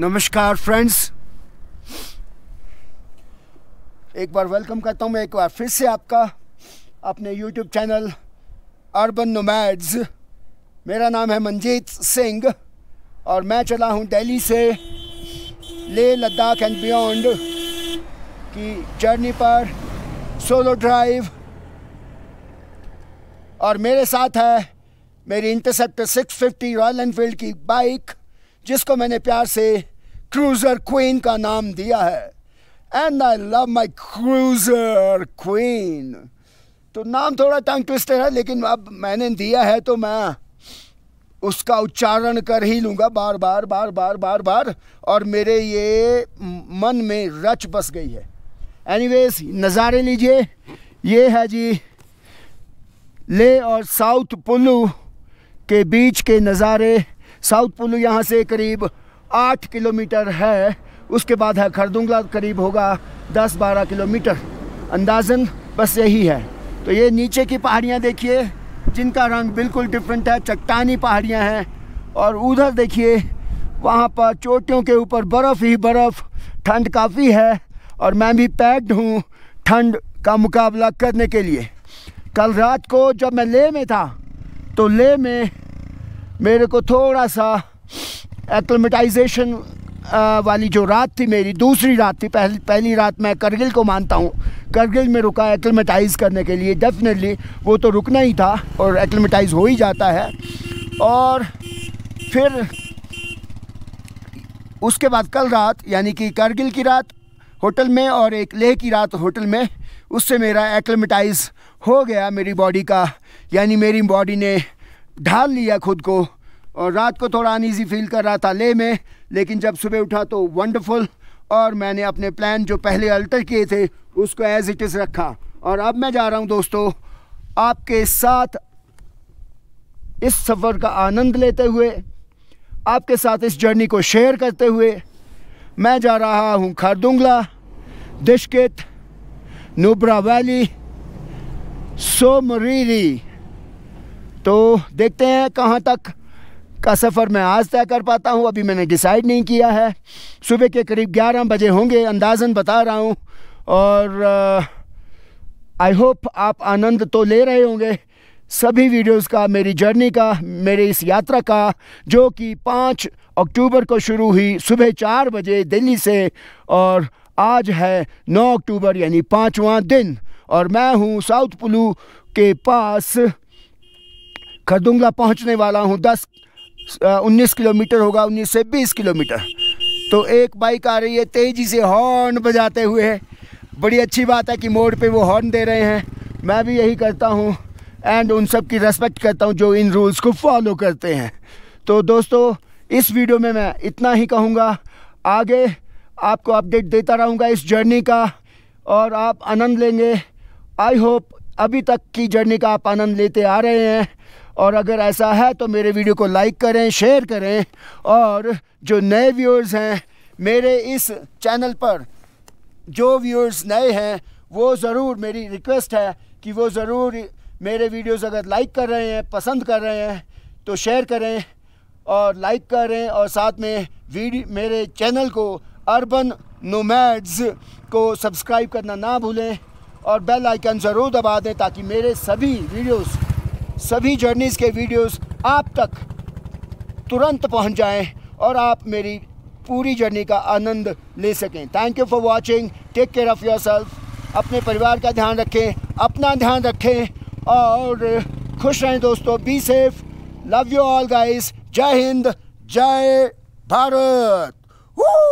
नमस्कार फ्रेंड्स एक बार वेलकम करता हूँ मैं एक बार फिर से आपका अपने यूट्यूब चैनल अर्बन नोमैड्स मेरा नाम है मंजीत सिंह और मैं चला हूँ दिल्ली से ले लद्दाख एंड बियॉन्ड की जर्नी पर सोलो ड्राइव और मेरे साथ है मेरी इंटरसेप्टर 650 रॉयल एनफील्ड की बाइक जिसको मैंने प्यार से क्रूजर क्वीन का नाम दिया है and I love my cruiser queen तो नाम थोड़ा टंग ट्विस्टर है लेकिन अब मैंने दिया है तो मैं उसका उच्चारण कर ही लूँगा बार बार बार बार बार बार और मेरे ये मन में रच बस गई है एनीवेज नज़ारे लीजिए ये है जी ले और साउथ पुलू के बीच के नज़ारे साउथ पुल यहाँ से करीब आठ किलोमीटर है उसके बाद है खरदुंगला करीब होगा दस बारह किलोमीटर अंदाजन बस यही है तो ये नीचे की पहाड़ियाँ देखिए जिनका रंग बिल्कुल डिफरेंट है चट्टानी पहाड़ियाँ हैं और उधर देखिए वहाँ पर चोटियों के ऊपर बर्फ़ ही बर्फ़ ठंड काफ़ी है और मैं भी पैक्ड हूँ ठंड का मुकाबला करने के लिए कल रात को जब मैं ले में था तो ले में मेरे को थोड़ा सा एक्लमेटाइजेशन वाली जो रात थी मेरी दूसरी रात थी पहली पहली रात मैं करगिल को मानता हूँ करगिल में रुका एक्लमेटाइज़ करने के लिए डेफिनेटली वो तो रुकना ही था और एक्लमेटाइज़ हो ही जाता है और फिर उसके बाद कल रात यानी कि करगिल की रात होटल में और एक लेह की रात होटल में उससे मेरा एक्लमेटाइज़ हो गया मेरी बॉडी का यानी मेरी बॉडी ने ढाल लिया खुद को और रात को थोड़ा अनईजी फील कर रहा था ले में लेकिन जब सुबह उठा तो वंडरफुल और मैंने अपने प्लान जो पहले अल्टर किए थे उसको एज इट इज़ रखा और अब मैं जा रहा हूँ दोस्तों आपके साथ इस सफ़र का आनंद लेते हुए आपके साथ इस जर्नी को शेयर करते हुए मैं जा रहा हूँ खारदुंगला दिशकित नुब्रा वैली सोमरीरी तो देखते हैं कहाँ तक का सफ़र मैं आज तय कर पाता हूँ अभी मैंने डिसाइड नहीं किया है सुबह के करीब 11 बजे होंगे अंदाजन बता रहा हूँ और आई होप आप आनंद तो ले रहे होंगे सभी वीडियोस का मेरी जर्नी का मेरी इस यात्रा का जो कि पाँच अक्टूबर को शुरू हुई सुबह चार बजे दिल्ली से और आज है नौ अक्टूबर यानी पाँचवा दिन और मैं हूँ साउथ पुलू के पास खरदुंगला पहुंचने वाला हूं दस उन्नीस किलोमीटर होगा उन्नीस से बीस किलोमीटर तो एक बाइक आ रही है तेज़ी से हॉर्न बजाते हुए बड़ी अच्छी बात है कि मोड़ पे वो हॉर्न दे रहे हैं मैं भी यही करता हूँ एंड उन सब की रेस्पेक्ट करता हूँ जो इन रूल्स को फॉलो करते हैं तो दोस्तों इस वीडियो में मैं इतना ही कहूँगा आगे आपको अपडेट देता रहूँगा इस जर्नी का और आप आनंद लेंगे आई होप अभी तक की जर्नी का आप आनंद लेते आ रहे हैं और अगर ऐसा है तो मेरे वीडियो को लाइक करें शेयर करें और जो नए व्यूअर्स हैं मेरे इस चैनल पर जो व्यूअर्स नए हैं वो ज़रूर मेरी रिक्वेस्ट है कि वो ज़रूर मेरे वीडियोस अगर लाइक कर रहे हैं पसंद कर रहे हैं तो शेयर करें और लाइक करें और साथ में वीडियो मेरे चैनल को अर्बन नोमैड्स को सब्सक्राइब करना ना भूलें और बेल आइकन ज़रूर दबा दें ताकि मेरे सभी वीडियोज़ सभी जर्नीज़ के वीडियोस आप तक तुरंत पहुंच जाएं और आप मेरी पूरी जर्नी का आनंद ले सकें thank you for watching take care of your self अपने परिवार का ध्यान रखें अपना ध्यान रखें और खुश रहें दोस्तों be safe love you all guys जय हिंद जय भारत Woo!